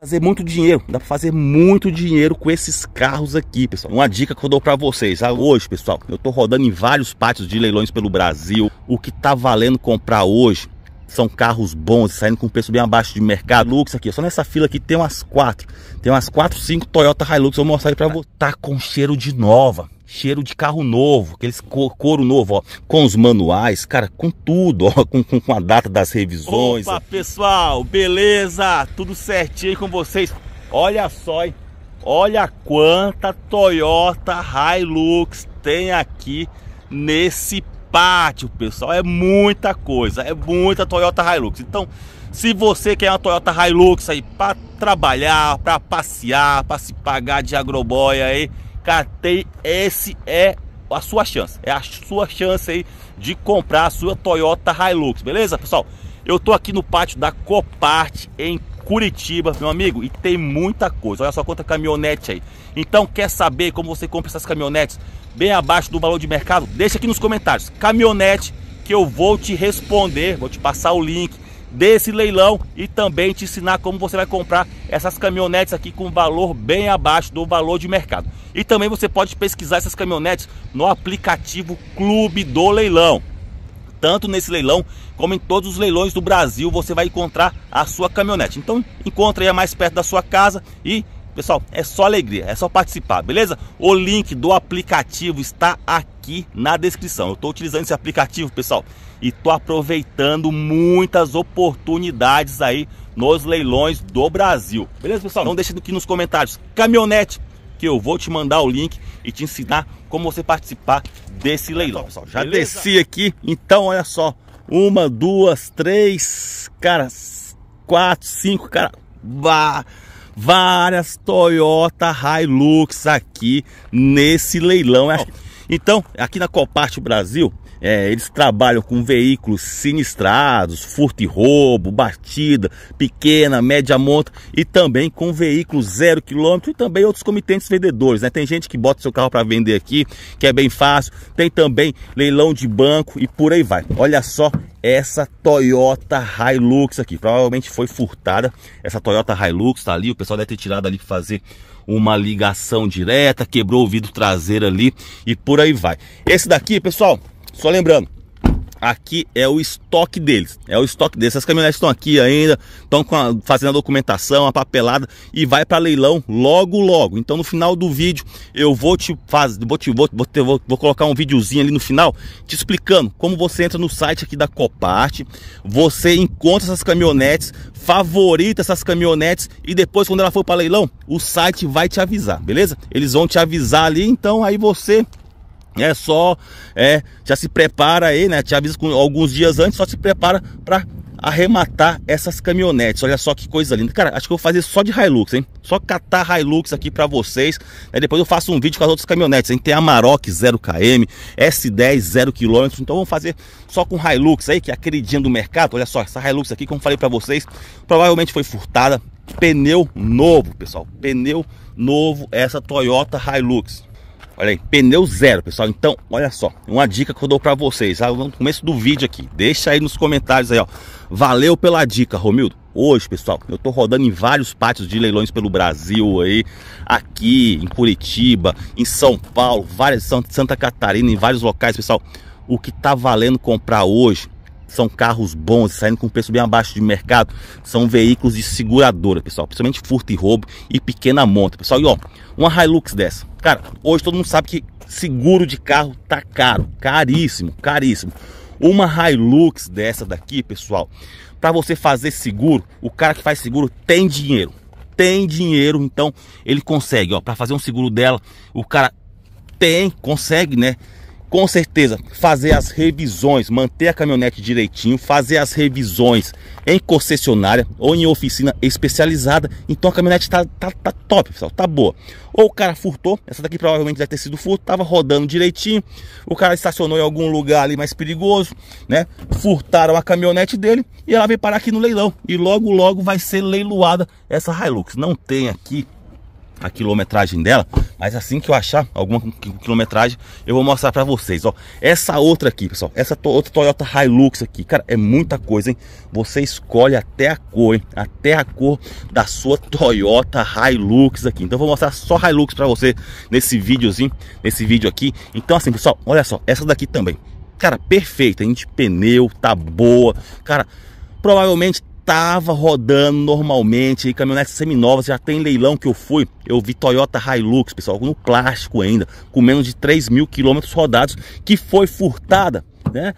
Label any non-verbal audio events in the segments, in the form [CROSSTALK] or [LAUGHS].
fazer muito dinheiro, dá para fazer muito dinheiro com esses carros aqui, pessoal. Uma dica que eu dou para vocês, ah, hoje, pessoal, eu tô rodando em vários pátios de leilões pelo Brasil. O que tá valendo comprar hoje são carros bons, saindo com preço bem abaixo de mercado. Lux aqui, só nessa fila aqui tem umas quatro. Tem umas quatro, cinco Toyota Hilux, eu vou mostrar para você. Tá com cheiro de nova cheiro de carro novo, aqueles couro novo, ó, com os manuais, cara, com tudo, ó, com, com, a data das revisões. Opa, pessoal, beleza? Tudo certinho com vocês? Olha só, hein? Olha quanta Toyota Hilux tem aqui nesse pátio, pessoal. É muita coisa, é muita Toyota Hilux. Então, se você quer uma Toyota Hilux aí para trabalhar, para passear, para se pagar de agroboy aí, catei esse é a sua chance. É a sua chance aí de comprar a sua Toyota Hilux, beleza, pessoal? Eu tô aqui no pátio da Copart em Curitiba, meu amigo, e tem muita coisa. Olha só quanta caminhonete aí. Então, quer saber como você compra essas caminhonetes bem abaixo do valor de mercado? Deixa aqui nos comentários. Caminhonete que eu vou te responder, vou te passar o link desse leilão e também te ensinar como você vai comprar essas caminhonetes aqui com valor bem abaixo do valor de mercado. E também você pode pesquisar essas caminhonetes no aplicativo Clube do Leilão. Tanto nesse leilão como em todos os leilões do Brasil, você vai encontrar a sua caminhonete. Então, encontre aí a mais perto da sua casa e Pessoal, é só alegria, é só participar, beleza? O link do aplicativo está aqui na descrição. Eu estou utilizando esse aplicativo, pessoal, e estou aproveitando muitas oportunidades aí nos leilões do Brasil. Beleza, pessoal? Não deixe aqui nos comentários, caminhonete, que eu vou te mandar o link e te ensinar como você participar desse leilão. Pessoal, já beleza? desci aqui, então olha só, uma, duas, três, cara, quatro, cinco, cara, vá, várias Toyota Hilux aqui nesse leilão. Então, aqui na Coparte Brasil, é, eles trabalham com veículos sinistrados, furto e roubo, batida, pequena, média monta e também com veículos zero quilômetro e também outros comitentes vendedores. Né? Tem gente que bota seu carro para vender aqui, que é bem fácil. Tem também leilão de banco e por aí vai. Olha só essa Toyota Hilux aqui. Provavelmente foi furtada. Essa Toyota Hilux está ali. O pessoal deve ter tirado ali para fazer uma ligação direta, quebrou o vidro traseiro ali e por aí vai. Esse daqui, pessoal, só lembrando, aqui é o estoque deles. É o estoque deles. Essas caminhonetes estão aqui ainda, estão a, fazendo a documentação, a papelada e vai para leilão logo logo. Então no final do vídeo eu vou te fazer, vou, te, vou, vou, te, vou, vou colocar um videozinho ali no final te explicando como você entra no site aqui da Copart, você encontra essas caminhonetes, favorita essas caminhonetes e depois quando ela for para leilão, o site vai te avisar, beleza? Eles vão te avisar ali, então aí você é só, é, já se prepara aí, né? Te avisa com, alguns dias antes, só se prepara para arrematar essas caminhonetes. Olha só que coisa linda. Cara, acho que eu vou fazer só de Hilux, hein? Só catar Hilux aqui para vocês. Né? Depois eu faço um vídeo com as outras caminhonetes, hein? Tem Maroc 0km, S10 0km. Então vamos fazer só com Hilux aí, que é a queridinha do mercado. Olha só, essa Hilux aqui, como falei para vocês, provavelmente foi furtada. Pneu novo, pessoal. Pneu novo, essa Toyota Hilux. Olha aí, pneu zero, pessoal. Então, olha só, uma dica que eu dou para vocês, tá? no começo do vídeo aqui. Deixa aí nos comentários aí, ó. Valeu pela dica, Romildo. Hoje, pessoal, eu tô rodando em vários pátios de leilões pelo Brasil aí, aqui em Curitiba, em São Paulo, várias Santa Catarina, em vários locais, pessoal. O que tá valendo comprar hoje são carros bons, saindo com preço bem abaixo de mercado. São veículos de seguradora, pessoal. Principalmente furto e roubo e pequena monta, pessoal. E ó, uma Hilux dessa. Cara, hoje todo mundo sabe que seguro de carro tá caro. Caríssimo, caríssimo. Uma Hilux dessa daqui, pessoal. Para você fazer seguro, o cara que faz seguro tem dinheiro. Tem dinheiro, então ele consegue, ó, para fazer um seguro dela, o cara tem, consegue, né? com certeza fazer as revisões, manter a caminhonete direitinho, fazer as revisões em concessionária ou em oficina especializada. Então a caminhonete tá, tá, tá top, pessoal, tá boa. Ou o cara furtou, essa daqui provavelmente deve ter sido furto, tava rodando direitinho, o cara estacionou em algum lugar ali mais perigoso, né? Furtaram a caminhonete dele e ela veio parar aqui no leilão. E logo, logo vai ser leiloada essa Hilux. Não tem aqui a quilometragem dela, mas assim que eu achar alguma quilometragem, eu vou mostrar para vocês, ó. Essa outra aqui, pessoal, essa to outra Toyota Hilux aqui, cara, é muita coisa, hein? Você escolhe até a cor, hein? Até a cor da sua Toyota Hilux aqui. Então eu vou mostrar só Hilux para você nesse videozinho, nesse vídeo aqui. Então assim, pessoal, olha só, essa daqui também. Cara, perfeita, hein? De pneu, tá boa. Cara, provavelmente estava rodando normalmente, e caminhonetes seminovas, já tem leilão que eu fui, eu vi Toyota Hilux, pessoal, no plástico ainda, com menos de 3 mil quilômetros rodados, que foi furtada, né?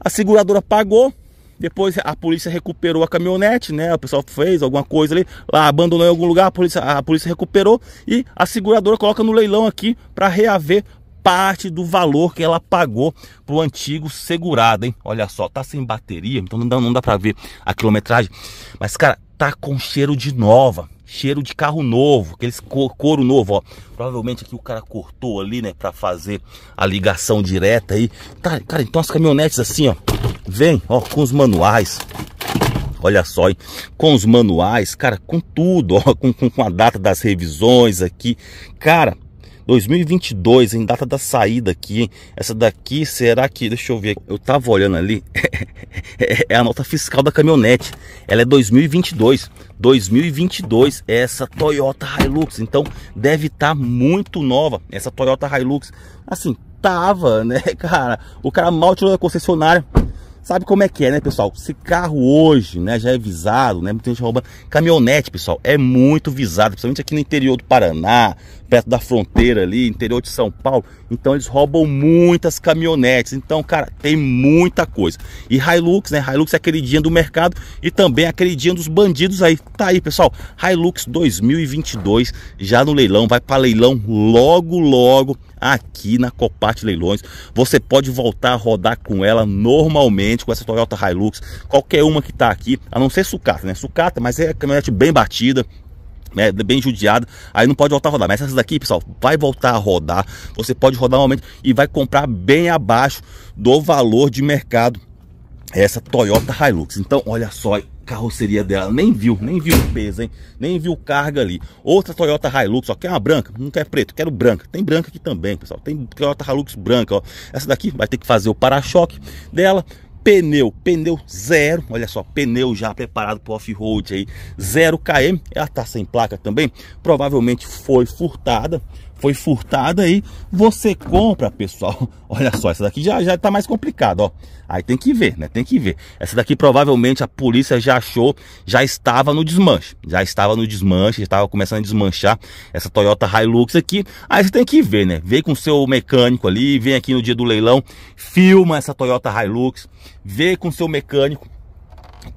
A seguradora pagou, depois a polícia recuperou a caminhonete, né? O pessoal fez alguma coisa ali, lá abandonou em algum lugar, a polícia, a polícia recuperou e a seguradora coloca no leilão aqui para reaver parte do valor que ela pagou pro antigo segurado, hein? Olha só, tá sem bateria, então não dá, não dá para ver a quilometragem. Mas, cara, tá com cheiro de nova, cheiro de carro novo, aqueles couro novo, ó. Provavelmente aqui o cara cortou ali, né, para fazer a ligação direta aí. Tá, cara, então as caminhonetes assim, ó, vem, ó, com os manuais. Olha só, hein? com os manuais, cara, com tudo, ó, [LAUGHS] com, com, com a data das revisões aqui. Cara, 2022, em data da saída aqui, Essa daqui, será que... Deixa eu ver. Eu tava olhando ali. [LAUGHS] é a nota fiscal da caminhonete. Ela é 2022. 2022, é essa Toyota Hilux. Então, deve estar tá muito nova essa Toyota Hilux. Assim, tava, né, [LAUGHS] cara? O cara mal tirou da concessionária. Sabe como é que é, né, pessoal? Esse carro hoje, né, já é visado, né? Muita gente rouba caminhonete, pessoal. É muito visado, principalmente aqui no interior do Paraná, perto da fronteira ali, interior de São Paulo. Então eles roubam muitas caminhonetes. Então, cara, tem muita coisa. E Hilux, né? Hilux é aquele dia do mercado e também aquele dia dos bandidos aí. Tá aí, pessoal. Hilux 2022 já no leilão, vai para leilão logo logo aqui na Copart Leilões. Você pode voltar a rodar com ela normalmente, com essa Toyota Hilux, qualquer uma que tá aqui, a não ser sucata, né? Sucata, mas é caminhonete bem batida, né, bem judiada, aí não pode voltar a rodar. Mas essas daqui, pessoal, vai voltar a rodar. Você pode rodar um aumento e vai comprar bem abaixo do valor de mercado essa Toyota Hilux. Então, olha só carroceria dela, nem viu, nem viu o peso, hein? Nem viu carga ali. Outra Toyota Hilux, ó, quer uma branca? Não quer preto, quero branca. Tem branca aqui também, pessoal. Tem Toyota Hilux branca, ó. Essa daqui vai ter que fazer o para-choque dela, pneu, pneu zero, olha só, pneu já preparado para off-road aí, zero km, ela tá sem placa também, provavelmente foi furtada, foi furtada aí, você compra, pessoal. [LAUGHS] Olha só, essa daqui já já tá mais complicada, ó. Aí tem que ver, né? Tem que ver. Essa daqui provavelmente a polícia já achou, já estava no desmanche. Já estava no desmanche, já estava começando a desmanchar essa Toyota Hilux aqui. Aí você tem que ver, né? Vem com o seu mecânico ali, vem aqui no dia do leilão, filma essa Toyota Hilux, vê com o seu mecânico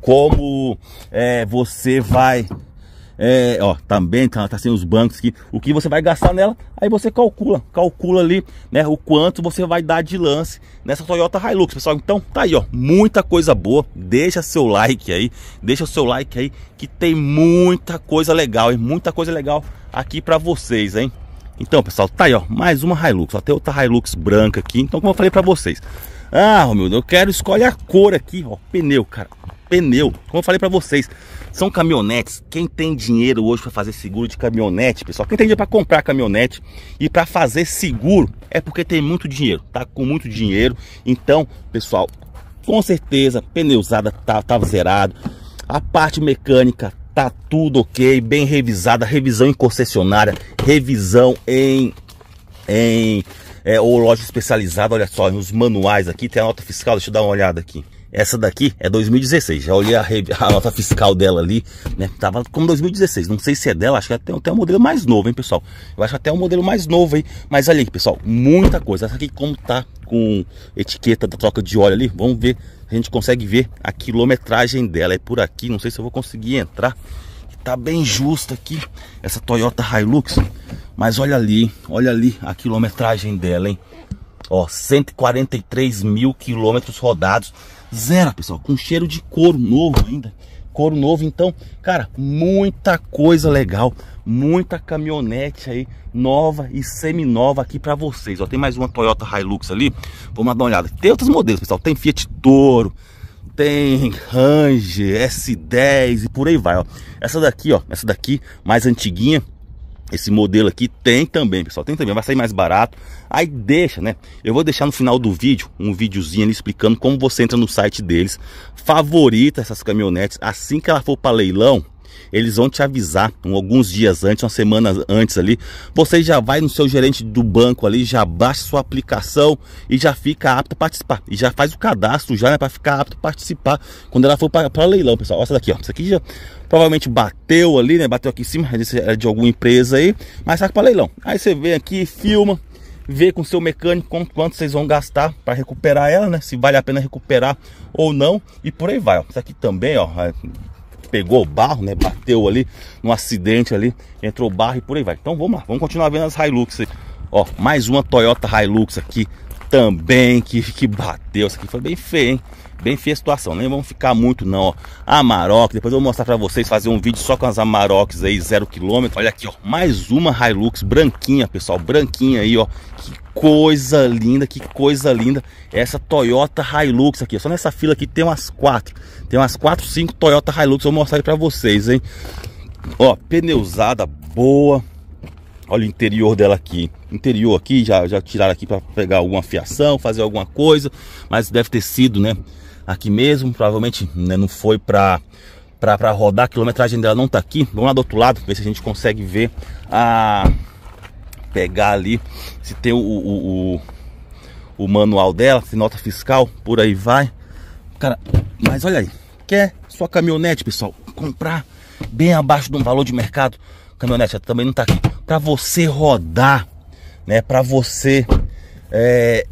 como é, você vai é, ó, também tá, tá sem os bancos aqui, o que você vai gastar nela, aí você calcula, calcula ali, né, o quanto você vai dar de lance nessa Toyota Hilux, pessoal. Então, tá aí, ó, muita coisa boa. Deixa seu like aí, deixa o seu like aí que tem muita coisa legal, e muita coisa legal aqui para vocês, hein? Então, pessoal, tá aí, ó, mais uma Hilux, ó, tem outra Hilux branca aqui. Então, como eu falei para vocês, ah, meu Deus, eu quero escolher a cor aqui, ó, pneu, cara pneu. Como eu falei para vocês, são caminhonetes. Quem tem dinheiro hoje para fazer seguro de caminhonete, pessoal, quem tem dinheiro para comprar caminhonete e para fazer seguro é porque tem muito dinheiro, tá com muito dinheiro. Então, pessoal, com certeza, pneu usada tá, tava zerado. A parte mecânica tá tudo ok, bem revisada, revisão em concessionária, revisão em em é, ou loja especializada, olha só, nos manuais aqui tem a nota fiscal, deixa eu dar uma olhada aqui. Essa daqui é 2016. Já olhei a, a nota fiscal dela ali, né? Tava como 2016. Não sei se é dela, acho que até, até o um modelo mais novo, hein, pessoal? Eu acho até o um modelo mais novo, hein? Mas ali, pessoal, muita coisa. Essa aqui, como tá com etiqueta da troca de óleo ali, vamos ver. A gente consegue ver a quilometragem dela. É por aqui, não sei se eu vou conseguir entrar. Tá bem justo aqui, essa Toyota Hilux. Mas olha ali, olha ali a quilometragem dela, hein? Ó, 143 mil quilômetros rodados zero, pessoal. Com cheiro de couro novo ainda. Couro novo, então, cara, muita coisa legal. Muita caminhonete aí, nova e semi-nova aqui para vocês. Ó, tem mais uma Toyota Hilux ali. Vamos dar uma olhada. Tem outros modelos, pessoal. Tem Fiat Toro, tem Range, S10 e por aí vai, ó. Essa daqui, ó, essa daqui mais antiguinha, esse modelo aqui tem também, pessoal, tem também, vai sair mais barato. Aí deixa, né? Eu vou deixar no final do vídeo um videozinho ali explicando como você entra no site deles, favorita essas caminhonetes assim que ela for para leilão, eles vão te avisar um, alguns dias antes, uma semana antes ali. Você já vai no seu gerente do banco ali, já baixa sua aplicação e já fica apto a participar. E já faz o cadastro já, né, para ficar apto a participar quando ela for para leilão, pessoal. Olha essa daqui, ó. Isso aqui já provavelmente bateu ali, né? Bateu aqui em cima é de alguma empresa aí, mas saca para leilão. Aí você vem aqui, filma, ver com seu mecânico quanto vocês vão gastar para recuperar ela, né? Se vale a pena recuperar ou não e por aí vai. Ó. Isso aqui também, ó, é pegou o barro, né? Bateu ali no acidente ali, entrou o barro e por aí vai. Então vamos lá, vamos continuar vendo as Hilux. Aí. Ó, mais uma Toyota Hilux aqui também que, que bateu. Isso aqui foi bem feio, hein? Bem feia a situação, nem vamos ficar muito não, ó. Amarok, depois eu vou mostrar pra vocês, fazer um vídeo só com as Amaroks aí, zero quilômetro. Olha aqui, ó, mais uma Hilux branquinha, pessoal, branquinha aí, ó, que coisa linda, que coisa linda essa Toyota Hilux aqui. Só nessa fila aqui tem umas quatro, tem umas quatro, cinco Toyota Hilux. Eu vou mostrar para vocês, hein? Ó, pneusada boa. Olha o interior dela aqui. Interior aqui já já tiraram aqui para pegar alguma fiação, fazer alguma coisa, mas deve ter sido, né? Aqui mesmo, provavelmente né, não foi para para rodar. A quilometragem dela não tá aqui. Vamos lá do outro lado ver se a gente consegue ver a pegar ali, se tem o, o, o, o manual dela, se nota fiscal, por aí vai. Cara, mas olha aí, quer sua caminhonete, pessoal, comprar bem abaixo de um valor de mercado, caminhonete também não tá aqui, para você rodar, né, para você é,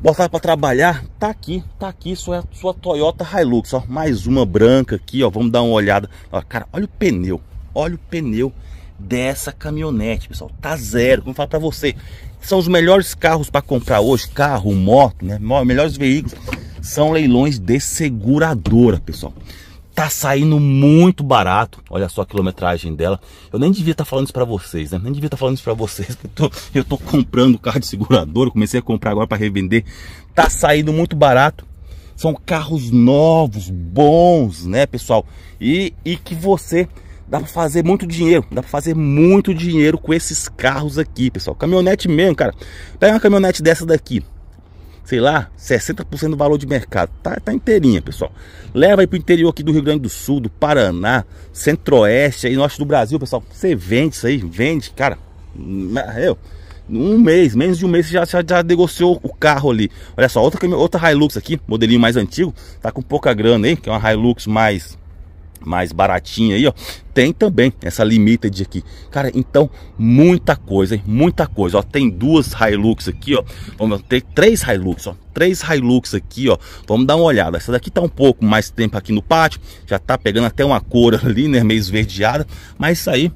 botar para trabalhar, tá aqui, tá aqui, sua, sua Toyota Hilux, ó, mais uma branca aqui, ó, vamos dar uma olhada, ó, cara, olha o pneu, olha o pneu, dessa caminhonete, pessoal. Tá zero, como eu falo para você. São os melhores carros para comprar hoje, carro, moto, né? Melhores veículos são leilões de seguradora, pessoal. Tá saindo muito barato. Olha só a quilometragem dela. Eu nem devia estar tá falando isso para vocês, né? Nem devia estar tá falando isso para vocês. [LAUGHS] Eu tô, eu tô comprando carro de seguradora. Comecei a comprar agora para revender. Tá saindo muito barato são carros novos, bons, né, pessoal? E, e que você Dá para fazer muito dinheiro, dá para fazer muito dinheiro com esses carros aqui, pessoal. Caminhonete mesmo, cara. Pega uma caminhonete dessa daqui, sei lá, 60% do valor de mercado. Tá, tá inteirinha, pessoal. Leva aí pro interior aqui do Rio Grande do Sul, do Paraná, Centro-Oeste, aí norte do Brasil, pessoal. Você vende isso aí, vende, cara. Eu, um mês, menos de um mês, você já, já, já negociou o carro ali. Olha só, outra, outra Hilux aqui, modelinho mais antigo, tá com pouca grana aí, que é uma Hilux mais mais baratinha aí, ó. Tem também essa limited aqui. Cara, então muita coisa, hein? Muita coisa, ó. Tem duas Hilux aqui, ó. Vamos ter três Hilux, ó. Três Hilux aqui, ó. Vamos dar uma olhada. Essa daqui tá um pouco mais tempo aqui no pátio. Já tá pegando até uma cor [LAUGHS] ali, né? Meio esverdeada. Mas isso aí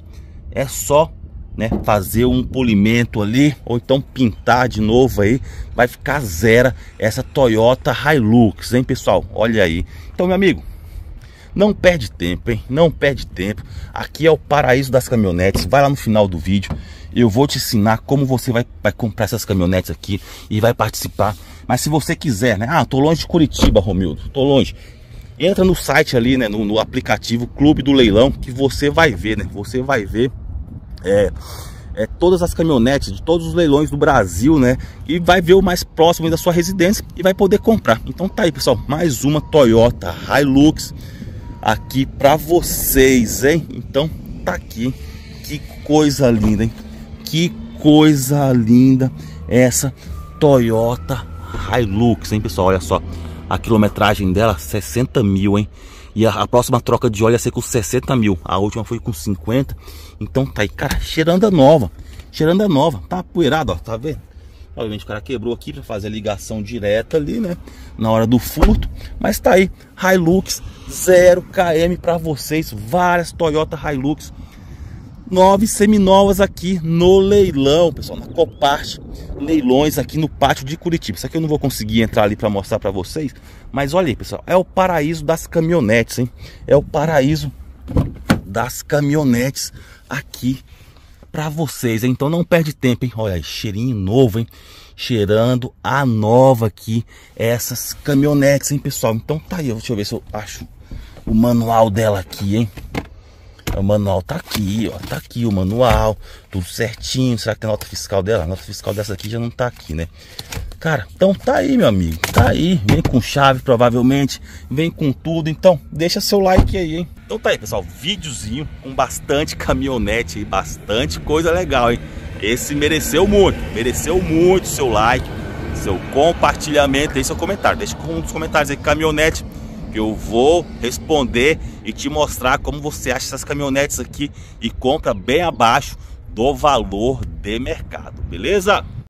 é só né, fazer um polimento ali ou então pintar de novo aí, vai ficar zero essa Toyota Hilux, hein, pessoal? Olha aí. Então, meu amigo, não perde tempo, hein? Não perde tempo. Aqui é o paraíso das caminhonetes. Vai lá no final do vídeo. Eu vou te ensinar como você vai, vai comprar essas caminhonetes aqui e vai participar. Mas se você quiser, né? Ah, tô longe de Curitiba, Romildo. Tô longe. Entra no site ali, né? No, no aplicativo Clube do Leilão que você vai ver, né? Você vai ver. É, é, todas as caminhonetes de todos os leilões do Brasil, né? E vai ver o mais próximo da sua residência e vai poder comprar. Então tá aí, pessoal, mais uma Toyota Hilux aqui para vocês, hein? Então tá aqui. Que coisa linda, hein? Que coisa linda essa Toyota Hilux, hein, pessoal? Olha só, a quilometragem dela 60 mil, hein? E a, a, próxima troca de óleo ia ser com 60 mil. A última foi com 50. Então tá aí, cara, cheirando a nova. Cheirando a nova. Tá poeirado, ó, tá vendo? Obviamente o cara quebrou aqui para fazer a ligação direta ali, né? Na hora do furto. Mas tá aí, Hilux 0 km para vocês, várias Toyota Hilux nove seminovas aqui no leilão, pessoal, na Coparte, leilões aqui no pátio de Curitiba. Isso aqui eu não vou conseguir entrar ali para mostrar para vocês, mas olha aí, pessoal, é o paraíso das caminhonetes, hein? É o paraíso das caminhonetes aqui para vocês. Então não perde tempo, hein? Olha, cheirinho novo, hein? Cheirando a nova aqui, essas caminhonetes, hein, pessoal? Então tá aí, deixa eu ver se eu acho o manual dela aqui, hein? O manual tá aqui, ó, tá aqui o manual, tudo certinho. Será que tem nota fiscal dela? A nota fiscal dessa aqui já não tá aqui, né? Cara, então tá aí, meu amigo. Tá aí. Vem com chave, provavelmente. Vem com tudo. Então, deixa seu like aí, hein? Então tá aí, pessoal. Videozinho com bastante caminhonete e bastante coisa legal, hein? Esse mereceu muito. Mereceu muito seu like, seu compartilhamento e seu comentário. Deixa com um dos comentários aí, caminhonete, que eu vou responder e te mostrar como você acha essas caminhonetes aqui e compra bem abaixo do valor de mercado, beleza?